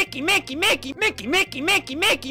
Mickey, Mickey, Mickey, Mickey, Mickey, Mickey, Mickey.